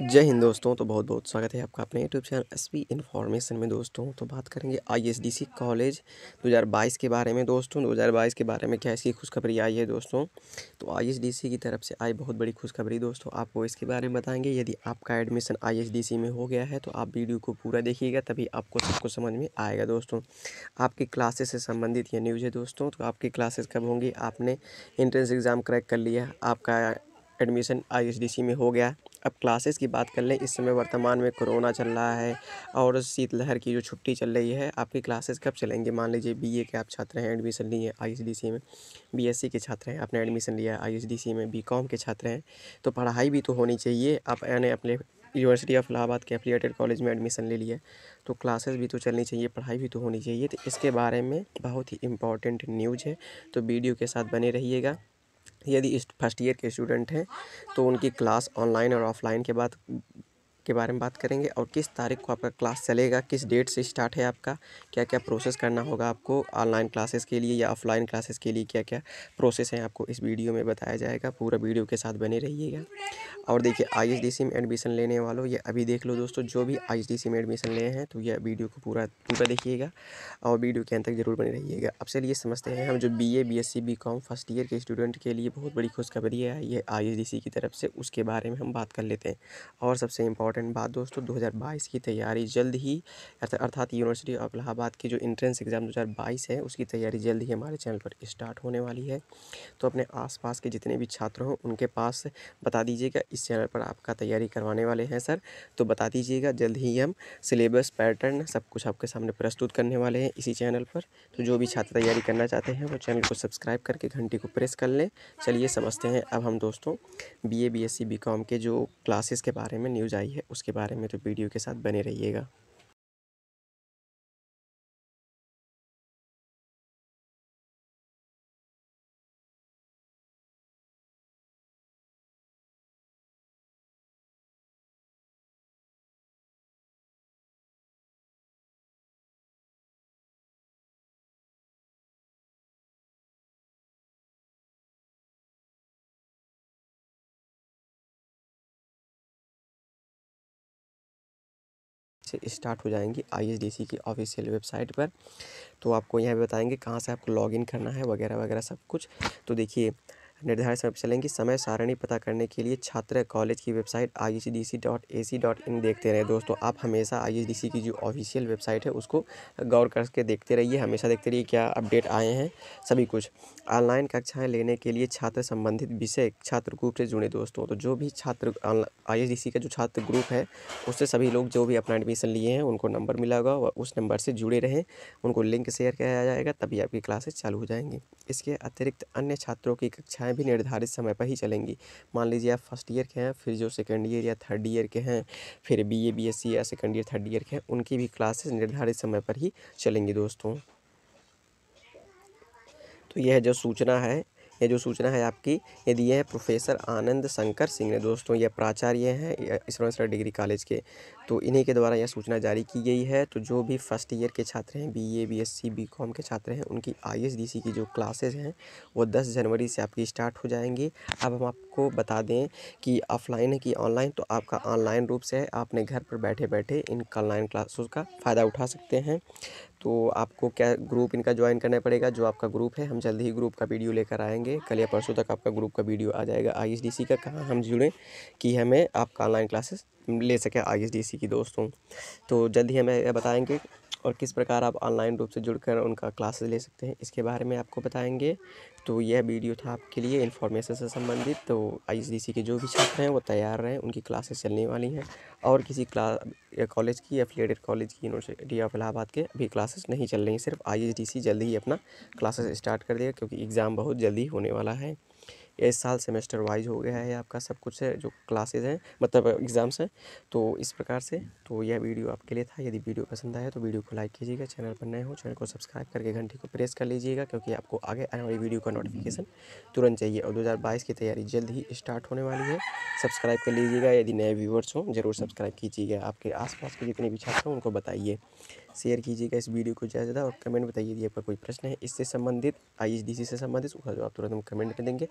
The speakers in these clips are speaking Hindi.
जय हिंद दोस्तों तो बहुत बहुत स्वागत है आपका अपने YouTube channel S P information में दोस्तों तो बात करेंगे आईएसडीसी कॉलेज 2022 के बारे में दोस्तों 2022 के बारे में क्या इसकी खुशखबरी आई है दोस्तों तो आईएसडीसी की तरफ से आई बहुत बड़ी खुशखबरी दोस्तों आपको इसके बारे में बताएंगे यदि आपका एडमिशन आई में हो गया है तो आप वीडियो को पूरा देखिएगा तभी आपको सबको समझ में आएगा दोस्तों आपकी क्लासेस से संबंधित यह न्यूज़ है दोस्तों तो आपकी क्लासेस कब होंगी आपने इंट्रेंस एग्ज़ाम क्रैक कर लिया आपका एडमिशन आईएसडीसी में हो गया अब क्लासेस की बात कर लें इस समय वर्तमान में कोरोना चल रहा है और शीतलहर की जो छुट्टी चल रही है आपकी क्लासेस कब चलेंगे मान लीजिए बीए के आप छात्र हैं एडमिशन लिए आईएसडीसी में बीएससी के छात्र हैं आपने एडमिशन लिया है आई में बी के छात्र हैं तो पढ़ाई भी तो होनी चाहिए आप यानी अपने यूनिवर्सिटी ऑफ इलाहाबाद के एफिलेटेड कॉलेज में एडमिशन ले लिया तो क्लासेस भी तो चलनी चाहिए पढ़ाई भी तो होनी चाहिए तो इसके बारे में बहुत ही इंपॉर्टेंट न्यूज है तो वीडियो के साथ बने रहिएगा यदि इस फर्स्ट ईयर के स्टूडेंट हैं तो उनकी क्लास ऑनलाइन और ऑफलाइन के बाद के बारे में बात करेंगे और किस तारीख को आपका क्लास चलेगा किस डेट से स्टार्ट है आपका क्या क्या प्रोसेस करना होगा आपको ऑनलाइन क्लासेस के लिए या ऑफलाइन क्लासेस के लिए क्या क्या प्रोसेस हैं आपको इस वीडियो में बताया जाएगा पूरा वीडियो के साथ बने रहिएगा और देखिए आईएसडीसी में एडमिशन लेने वालों ये अभी देख लो दोस्तों जो भी आईएसडीसी में एडमिशन लिए हैं तो ये वीडियो को पूरा पूरा देखिएगा और वीडियो के अंत तक जरूर बने रहिएगा अब चलिए समझते हैं हम जो BA BSc BCom first year के स्टूडेंट के लिए बहुत बड़ी खुशखबरी है ये सी की तरफ से उसके बारे में हम बात कर लेते हैं और सबसे इम्पॉर्टेंट बात दोस्तों दो की तैयारी जल्द ही अर्थात यूनिवर्सिटी ऑफ इलाहाबाद की जो इंट्रेंस एग्ज़ाम दो है उसकी तैयारी जल्द ही हमारे चैनल पर स्टार्ट होने वाली है तो अपने पास के जितने भी छात्र हों उनके पास बता दीजिएगा इस चैनल पर आपका तैयारी करवाने वाले हैं सर तो बता दीजिएगा जल्द ही हम सिलेबस पैटर्न सब कुछ आपके सामने प्रस्तुत करने वाले हैं इसी चैनल पर तो जो भी छात्र तैयारी करना चाहते हैं वो चैनल को सब्सक्राइब करके घंटी को प्रेस कर लें चलिए समझते हैं अब हम दोस्तों B A B S C B com के जो क्लासेस के बारे में न्यूज़ आई है उसके बारे में तो वीडियो के साथ बने रहिएगा से स्टार्ट हो जाएंगी आईएसडीसी की ऑफिशियल वेबसाइट पर तो आपको यहाँ पे बताएंगे कहाँ से आपको लॉगिन करना है वगैरह वगैरह सब कुछ तो देखिए निर्धारित सलें कि समय सारणी पता करने के लिए छात्र कॉलेज की website I C D C dot A C dot in देखते रहे दोस्तों आप हमेशा आई डी सी की जो ऑफिशियल वेबसाइट है उसको गौर करके देखते रहिए हमेशा देखते रहिए क्या अपडेट आए हैं सभी कुछ ऑनलाइन कक्षाएँ लेने के लिए छात्र संबंधित विषय छात्र ग्रुप से जुड़े दोस्तों तो जो भी छात्र आई एस डी सी का जो छात्र ग्रुप है उससे सभी लोग जो भी अपना एडमिशन लिए हैं उनको नंबर मिला होगा और उस नंबर से जुड़े रहें उनको लिंक शेयर किया जाएगा तभी आपकी क्लासेस चालू हो जाएंगी इसके अतिरिक्त अन्य छात्रों की कक्षाएँ परीक्षाएं भी निर्धारित समय पर ही चलेंगी मान लीजिए आप फर्स्ट ईयर के हैं फिर जो सेकेंड ईयर या थर्ड ईयर के हैं फिर B A B S C या सेकेंड ईयर थर्ड ईयर के हैं उनकी भी क्लासेस निर्धारित समय पर ही चलेंगी दोस्तों तो यह जो सूचना है ये जो सूचना है आपकी ये दिए हैं प्रोफेसर आनंद शंकर सिंह ने दोस्तों ये प्राचार्य हैं इसरोसर डिग्री कॉलेज के तो इन्हीं के द्वारा यह सूचना जारी की गई है तो जो भी फर्स्ट ईयर के छात्र हैं B A B S C B com के छात्र हैं उनकी आई एस डी सी की जो क्लासेज हैं वो दस जनवरी से आपकी स्टार्ट हो जाएंगी अब हम आपको बता दें कि ऑफलाइन है कि ऑनलाइन तो आपका ऑनलाइन रूप से है आपने घर पर बैठे बैठे इन ऑनलाइन क्लासेस का फ़ायदा उठा सकते हैं तो आपको क्या ग्रुप इनका ज्वाइन करना पड़ेगा जो आपका ग्रुप है हम जल्दी ही ग्रुप का वीडियो लेकर आएंगे कल या परसों तक आपका ग्रुप का वीडियो आ जाएगा आई का कहाँ हम जुड़ें कि हमें आपका ऑनलाइन क्लासेस ले सकें आई की दोस्तों तो जल्दी हमें बताएँगे और किस प्रकार आप ऑनलाइन रूप से जुड़कर उनका क्लासेस ले सकते हैं इसके बारे में आपको बताएंगे तो यह वीडियो था आपके लिए इन्फॉर्मेशन से संबंधित तो आई के जो भी छात्र हैं वो तैयार रहें उनकी क्लासेस चलने वाली हैं और किसी क्लास कॉलेज की एफिलेटेड कॉलेज की यूनिवर्सिटी ऑफ इलाहाबाद के अभी क्लासेस नहीं चल रही सिर्फ आई जल्दी ही अपना क्लासेस स्टार्ट कर देगा क्योंकि एग्ज़ाम बहुत जल्दी होने वाला है इस साल सेमेस्टर वाइज हो गया है आपका सब कुछ है जो क्लासेज हैं मतलब एग्ज़ाम्स हैं तो इस प्रकार से तो यह वीडियो आपके लिए था यदि वीडियो पसंद आया तो वीडियो को लाइक कीजिएगा चैनल पर नए हो चैनल को सब्सक्राइब करके घंटी को प्रेस कर लीजिएगा क्योंकि आपको आगे आने वाली वीडियो का नोटिफिकेशन तुरंत चाहिए और दो की तैयारी जल्द ही स्टार्ट होने वाली है सब्सक्राइब कर लीजिएगा यदि नए व्यूवर्स हों जरूर सब्सक्राइब कीजिएगा आपके आस के जितने भी छात्र हों उनको बताइए शेयर कीजिएगा इस वीडियो को ज़्यादा ज़्यादा और कमेंट बताइए यदि आपका कोई प्रश्न है इससे संबंधित आई से संबंधित उसका जवाब तुरंत हम कमेंट कर देंगे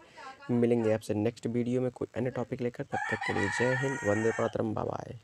मिलेंगे आपसे नेक्स्ट वीडियो में कोई अन्य टॉपिक लेकर तब तक के लिए जय हिंद वंदे मातरम बाय